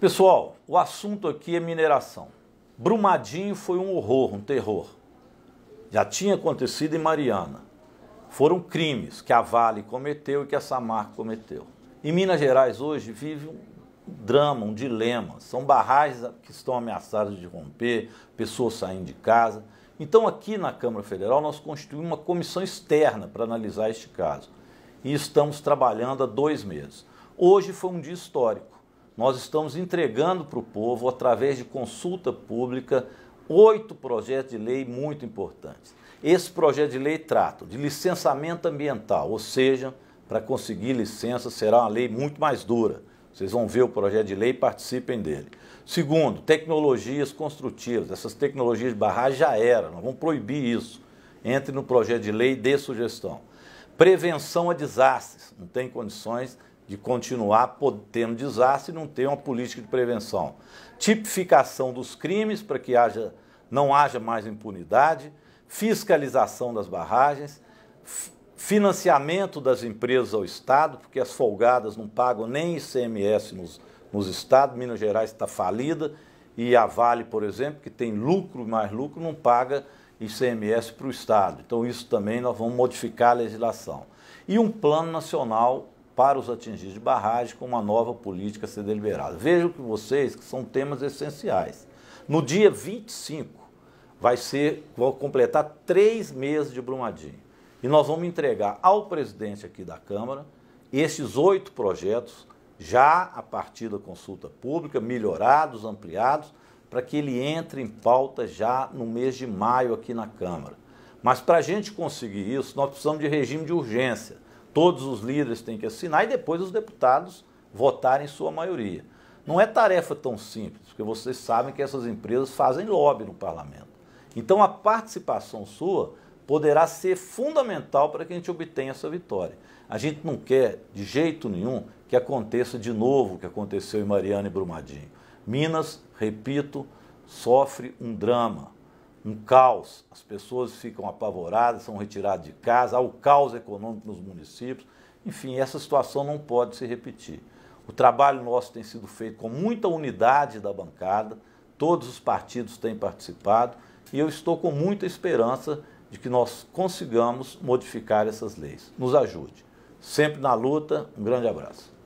Pessoal, o assunto aqui é mineração. Brumadinho foi um horror, um terror. Já tinha acontecido em Mariana. Foram crimes que a Vale cometeu e que a Samarco cometeu. Em Minas Gerais hoje vive um drama, um dilema. São barragens que estão ameaçadas de romper, pessoas saindo de casa. Então aqui na Câmara Federal nós constituímos uma comissão externa para analisar este caso. E estamos trabalhando há dois meses. Hoje foi um dia histórico nós estamos entregando para o povo, através de consulta pública, oito projetos de lei muito importantes. Esse projeto de lei trata de licenciamento ambiental, ou seja, para conseguir licença será uma lei muito mais dura. Vocês vão ver o projeto de lei e participem dele. Segundo, tecnologias construtivas. Essas tecnologias de barragem já eram, nós vamos proibir isso. Entre no projeto de lei e dê sugestão. Prevenção a desastres. Não tem condições de continuar tendo desastre e não ter uma política de prevenção. Tipificação dos crimes para que haja, não haja mais impunidade, fiscalização das barragens, financiamento das empresas ao Estado, porque as folgadas não pagam nem ICMS nos, nos estados, Minas Gerais está falida, e a Vale, por exemplo, que tem lucro mais lucro, não paga ICMS para o Estado. Então, isso também nós vamos modificar a legislação. E um plano nacional para os atingidos de barragem com uma nova política a ser deliberada. Vejam que vocês que são temas essenciais. No dia 25 vai ser, vão completar três meses de Brumadinho. E nós vamos entregar ao presidente aqui da Câmara esses oito projetos, já a partir da consulta pública, melhorados, ampliados, para que ele entre em pauta já no mês de maio aqui na Câmara. Mas para a gente conseguir isso, nós precisamos de regime de urgência todos os líderes têm que assinar e depois os deputados votarem em sua maioria. Não é tarefa tão simples, porque vocês sabem que essas empresas fazem lobby no parlamento. Então a participação sua poderá ser fundamental para que a gente obtenha essa vitória. A gente não quer, de jeito nenhum, que aconteça de novo o que aconteceu em Mariana e Brumadinho. Minas, repito, sofre um drama um caos. As pessoas ficam apavoradas, são retiradas de casa, há o caos econômico nos municípios. Enfim, essa situação não pode se repetir. O trabalho nosso tem sido feito com muita unidade da bancada, todos os partidos têm participado e eu estou com muita esperança de que nós consigamos modificar essas leis. Nos ajude. Sempre na luta, um grande abraço.